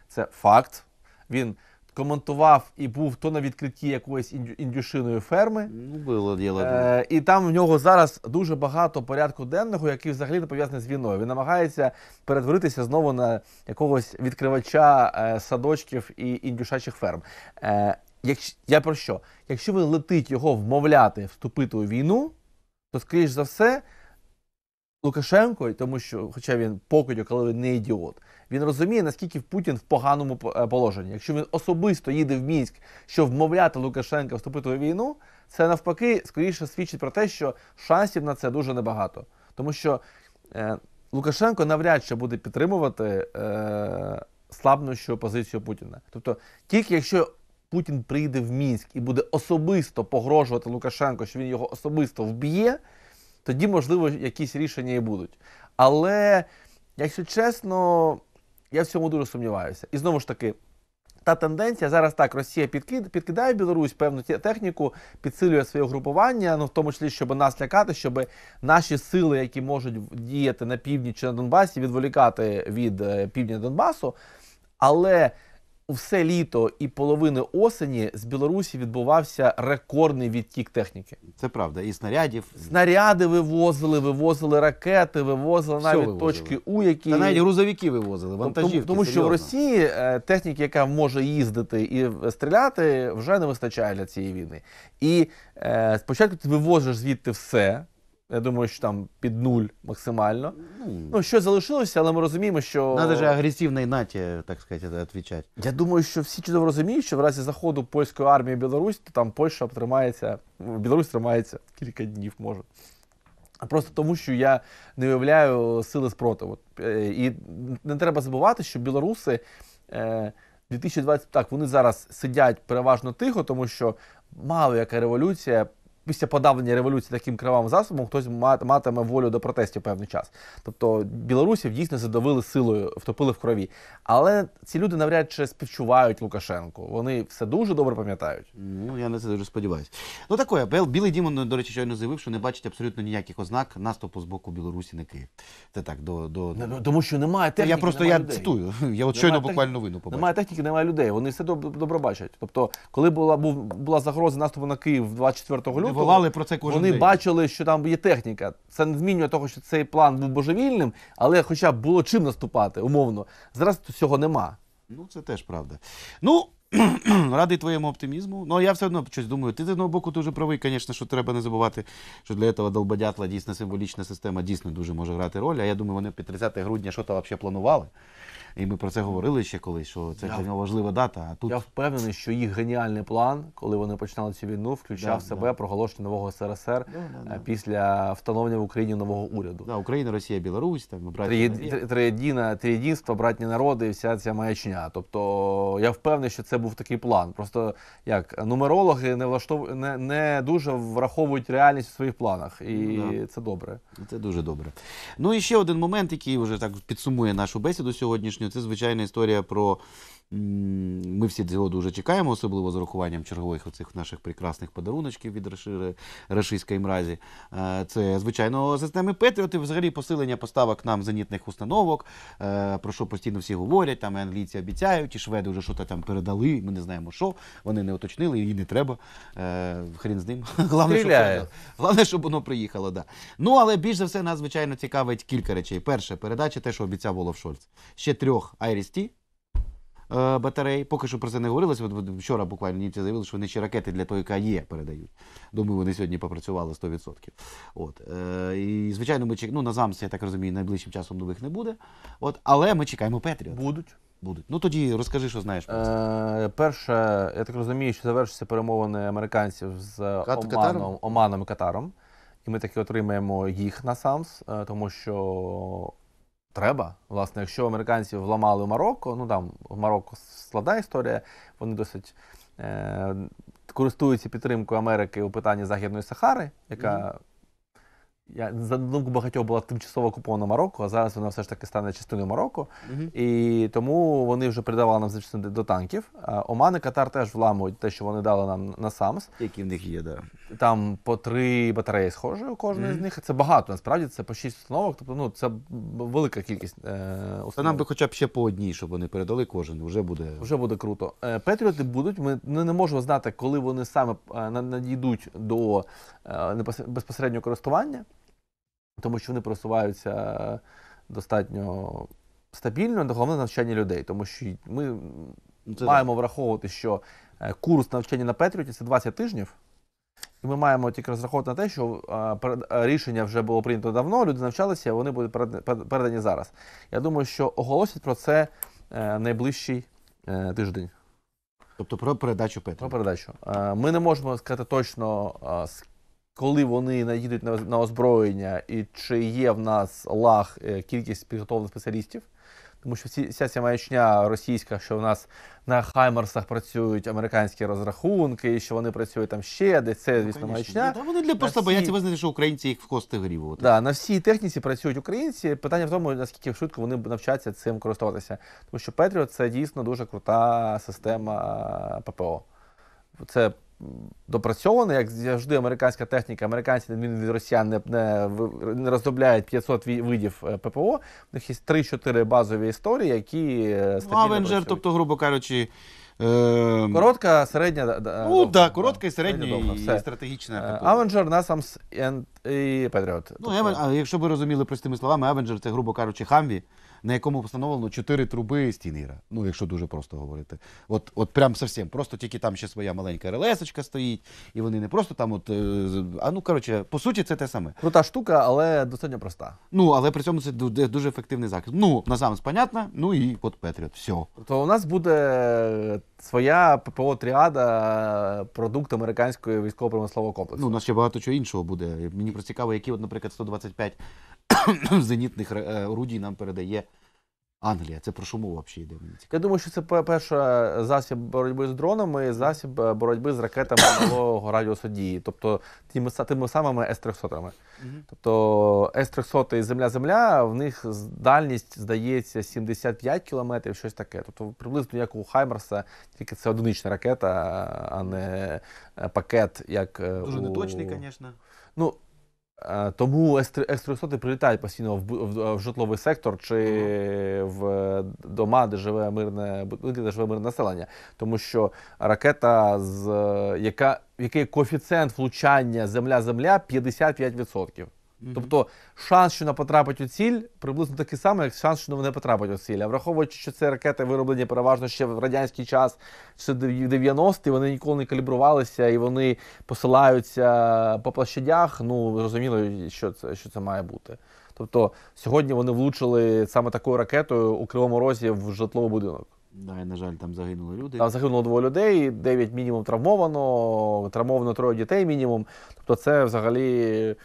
це факт. Він коментував і був то на відкритті якоїсь індюшиної ферми. Ну, было дело. Е, і там в нього зараз дуже багато порядку денного, який взагалі не пов'язаний з війною. Він намагається перетворитися знову на якогось відкривача е, садочків і індюшачих ферм. Е, якщо, я про що? Якщо ви летить його вмовляти вступити у війну, то скоріш за все Лукашенко, тому що, хоча він покидьо, коли він не ідіот, він розуміє, наскільки Путін в поганому е, положенні. Якщо він особисто їде в мінськ, щоб вмовляти Лукашенка вступити у війну, це навпаки скоріше свідчить про те, що шансів на це дуже небагато, тому що е, Лукашенко навряд чи буде підтримувати е, слабнущу позицію Путіна. Тобто, тільки якщо Путін прийде в мінськ і буде особисто погрожувати Лукашенко, що він його особисто вб'є тоді, можливо, якісь рішення і будуть. Але, якщо чесно, я в цьому дуже сумніваюся. І знову ж таки. Та тенденція зараз так Росія підкидає Білорусь певну техніку, підсилює своє групування, ну в тому числі, щоб нас лякати, щоб наші сили, які можуть діяти на півдні чи на Донбасі, відволікати від е, півдня Донбасу. Але все літо і половини осені з Білорусі відбувався рекордний відтік техніки. Це правда, і снарядів снаряди вивозили, вивозили ракети, вивозили все навіть вивозили. точки У, які Та навіть грузовики вивозили. вантажівки. Тому, тому що серйозно. в Росії е, техніки, яка може їздити і стріляти, вже не вистачає для цієї війни. І е, спочатку ти вивозиш звідти все. Я думаю, що там під нуль максимально. Ну, Ну, що залишилося, але ми розуміємо, що. надо же агрессивно наті, так сказати, это Я думаю, що всі чудово розуміють, що в разі заходу польської армії в Білорусь, то там Польща тримається, ну, Білорусь тримається кілька днів, може. Просто тому, що я не уявляю сили спротиву. Е, і не треба забувати, що білоруси е, 2020 так, вони зараз сидять переважно тихо, тому що мало яка революція після подавлення революції таким кривавим засобом хтось матиме волю до протестів певний час. Тобто білорусів дійсно задавили силою, втопили в крові. Але ці люди навряд чи співчувають Лукашенку. Вони все дуже добре пам'ятають. Ну я на це дуже сподіваюся. Ну таке, білий Дімон, ну, до речі, щойно заявив, що не бачить абсолютно ніяких ознак наступу з боку Білорусі на Київ. Це так до до ну, тому, що немає техніки. Я просто немає я людей. цитую. Я от щойно техні... буквально новину побачив. Немає техніки, немає людей. Вони все добре бачать. Тобто, коли була був була загроза наступу на Київ 24 лютого, волали про це кожен Вони день. бачили, що там є техніка. Це не змінює того, що цей план був божевільним, але хоча б було чим наступати, умовно. Зараз цього нема. Ну, це теж правда. Ну, Радий твоєму оптимізму. Ну, я все одно щось думаю. Ти з одного боку дуже правий, звісно, що треба не забувати, що для цього долбодятла дійсно символічна система дійсно дуже може грати роль. А я думаю, вони під 30 грудня що то взагалі планували. І ми про це говорили ще колись, що це для нього важлива дата. А тут я впевнений, що їх геніальний план, коли вони починали цю війну, включав да, себе да. проголошення нового СРСР да, е, після встановлення в Україні нового уряду. Да, Україна, Росія, Білорусь, там братні триєдіна, триєдінство, братні народи, і вся ця маячня. Тобто я впевнений, що це це був такий план. Просто як нумерологи не влаштов... не, не дуже враховують реальність у своїх планах, і ну да. це добре. Це дуже добре. Ну і ще один момент, який вже так підсумує нашу бесіду сьогоднішню. Це звичайна історія про. Ми всі цього дуже чекаємо, особливо з урахуванням чергових оцих наших прекрасних подаруночків від рашистської мразі. Е, це, звичайно, системи Петріот і взагалі посилення поставок нам зенітних установок, е, про що постійно всі говорять. Там і англійці обіцяють, і шведи вже щось там передали. Ми не знаємо, що вони не уточнили, її не треба. Е, хрін з ним. Головне, щоб, головне, щоб воно приїхало. Да. Ну але більш за все нас, звичайно, цікавить кілька речей. Перше передача, те, що обіцяв Олаф Шольц. Ще трьох IRST, Е, батарей. Поки що про це не говорилося. От Вчора буквально німці заявили, що вони ще ракети для того, яка є, передають. Думаю, вони сьогодні попрацювали 100%. От. Е, і, звичайно, ми чекаємо. Ну, на Замс, я так розумію, найближчим часом нових не буде. От. Але ми чекаємо Петріот. Будуть. Будуть. Ну тоді розкажи, що знаєш. про це. Е, Перше, я так розумію, що завершаться перемовини американців з Кат- Оманом, Оманом і Катаром. І ми таки отримаємо їх на САМС, е, тому що Треба. Власне, якщо американці вламали Марокко, ну там в Марокко складна історія, вони досить е, користуються підтримкою Америки у питанні Західної Сахари, яка. Mm -hmm. Я за думку багатьох була тимчасово купована Марокко, а зараз вона все ж таки стане частиною Марокко. Угу. І тому вони вже передавали нам значно до танків. А, Оман і Катар теж вламують те, що вони дали нам на САМС. Які в них є, да. Там по три батареї схожі у кожної угу. з них. Це багато, насправді це по шість установок, тобто ну це велика кількість е, установок. Та нам би хоча б ще по одній, щоб вони передали кожен, вже буде. Вже буде круто. Е, Петріоти будуть. Ми не, ну, не можемо знати, коли вони саме е, надійдуть до е, безпосереднього користування тому що вони просуваються е, достатньо стабільно, головне навчання людей, тому що ми ну, це маємо так. враховувати, що е, курс навчання на Петріоті це 20 тижнів. І ми маємо тільки розраховувати на те, що а, е, рішення вже було прийнято давно, люди навчалися, вони будуть передані зараз. Я думаю, що оголосять про це е, найближчий е, тиждень. Тобто про передачу Петрі. Про передачу. Е, ми не можемо сказати точно, коли вони надійдуть на озброєння, і чи є в нас лаг е, кількість підготовлених спеціалістів. Тому що вся ця маячня російська, що в нас на Хаймерсах працюють американські розрахунки, що вони працюють там ще, десь це, ну, звісно, ну, маячня. Ну, вони для просто всі... бояться визнати, що українці їх в кости грівувати. Да, на всій техніці працюють українці. Питання в тому, наскільки швидко вони навчаться цим користуватися. Тому що Петріо це дійсно дуже крута система ППО. Це допрацьоване, як завжди, американська техніка, американці від росіян не не, не роздобляють 500 видів е, ППО. У них є 3-4 базові історії, які е, ну, Авенджер, тобто, грубо кажучи. Е, коротка, середня. Ну, так, коротка і середня і стратегічна. Авенджер, Насамс і Патріот. Ну, Авен... а якщо ви розуміли простими словами, Авенджер це, грубо кажучи, хамві на якому встановлено чотири труби стінера. Ну, якщо дуже просто говорити. От от прям совсем. Просто тільки там ще своя маленька релесочка стоїть, і вони не просто там, от. Е, а ну коротше, по суті, це те саме. Крута штука, але достатньо проста. Ну, але при цьому це дуже ефективний захист. Ну, Назамс, понятно, ну і от Петріот. Все. То у нас буде своя ППО тріада е, продукт американської військово-промислового комплексу. Ну, у нас ще багато чого іншого буде. Мені просто цікаво, які, от, наприклад, 125 зенітних е, орудій нам передає Англія. Це про що мова взагалі йде? Я думаю, що це перший е, засіб боротьби з дронами, і засіб е, боротьби з ракетами малого радіусу дії, тобто тими, тими самими С-300. Угу. Тобто С-300 і Земля-Земля, в них дальність здається 75 кілометрів, щось таке. Тобто приблизно як у Хаймерса, тільки це одинична ракета, а не пакет, як. Дуже у... неточний, звісно. Ну, Е, тому С-300 прилітають постійно в, в, е, в житловий сектор чи в е, дома, де живе мирне будинки, де живе мирне населення, тому що ракета, з яка який коефіцієнт влучання земля-земля 55%. Mm -hmm. Тобто шанс, що вона потрапить у ціль, приблизно такий самий, як шанс, що вони потрапить у ціль. А враховуючи, що це ракети вироблені переважно ще в радянський час, ще 90-ті, вони ніколи не калібрувалися і вони посилаються по площадях. Ну зрозуміло, що це що це має бути. Тобто сьогодні вони влучили саме такою ракетою у Кривому Розі в житловий будинок. Да, і, на жаль, там загинули люди. Там загинуло двоє людей, дев'ять мінімум травмовано, травмовано троє дітей мінімум. Тобто, це взагалі,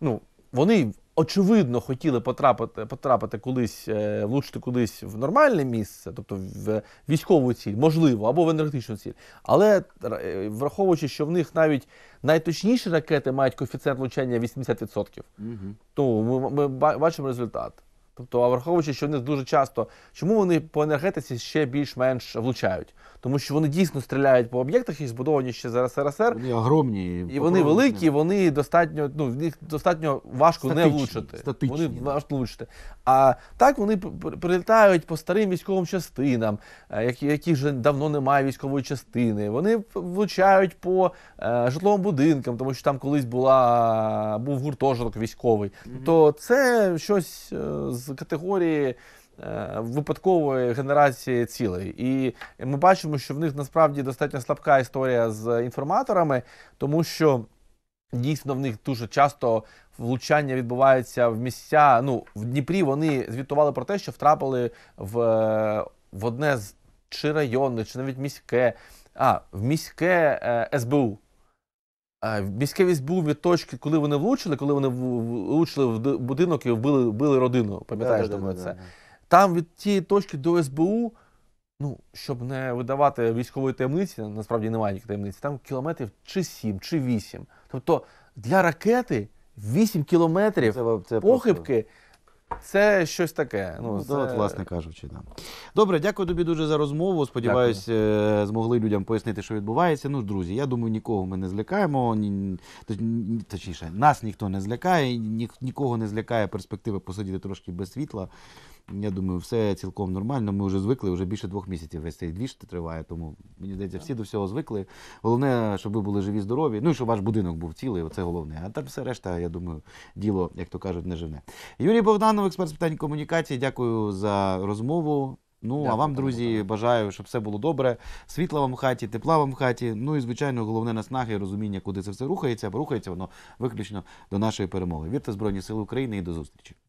ну. Вони очевидно хотіли потрапити потрапити колись, е, влучити кудись в нормальне місце, тобто в військову ціль, можливо, або в енергетичну ціль. Але е, враховуючи, що в них навіть найточніші ракети мають коефіцієнт влучання 80%, угу. то ми, ми бачимо результат. Тобто, а враховуючи, що вони дуже часто, чому вони по енергетиці ще більш-менш влучають? Тому що вони дійсно стріляють по об'єктах, які збудовані ще за СРСР. Вони огромні. І вони великі, вони достатньо, ну, в них достатньо важко статичні, не влучити. Статичні, вони важко влучити. А так вони прилітають по старим військовим частинам, е, які, вже давно немає військової частини. Вони влучають по е, житловим будинкам, тому що там колись була був гуртожиток військовий. Mm -hmm. То це щось з. Е, з категорії. Е, випадкової генерації цілей, і ми бачимо, що в них насправді достатньо слабка історія з інформаторами, тому що дійсно в них дуже часто влучання відбувається в місця. Ну в Дніпрі вони звітували про те, що втрапили в, в одне з чи районне, чи навіть міське, а в міське е, СБУ. Міськевість був від точки, коли вони влучили, коли вони влучили в будинок і вбили, вбили родину. Пам'ятаєш, да, думаю, да, це. Да, да. Там від тієї точки до СБУ, ну, щоб не видавати військової таємниці, насправді немає ніякої таємниці, там кілометрів чи 7, чи 8. Тобто для ракети 8 кілометрів це, це похибки. Просто. Це щось таке. Ну, Ну, це... от, власне кажучи, да. Добре, дякую тобі дуже за розмову. Сподіваюсь, е, змогли людям пояснити, що відбувається. Ну ж, друзі, я думаю, нікого ми не злякаємо. Ні, ні- точніше, нас ніхто не злякає, ні, нікого не злякає перспективи посидіти трошки без світла. Я думаю, все цілком нормально. Ми вже звикли, вже більше двох місяців весь цей двіж триває, тому мені здається, всі до всього звикли. Головне, щоб ви були живі, здорові. Ну і щоб ваш будинок був цілий, це головне. А там все решта, я думаю, діло, як то кажуть, не живне. Юрій Богданов, експерт з питань комунікації, дякую за розмову. Ну дякую, а вам, друзі, дякую. бажаю, щоб все було добре. Світла вам в хаті, тепла вам в хаті. Ну і звичайно, головне наснаги і розуміння, куди це все рухається, бо рухається воно виключно до нашої перемоги. Вірте Збройні Сили України і до зустрічі.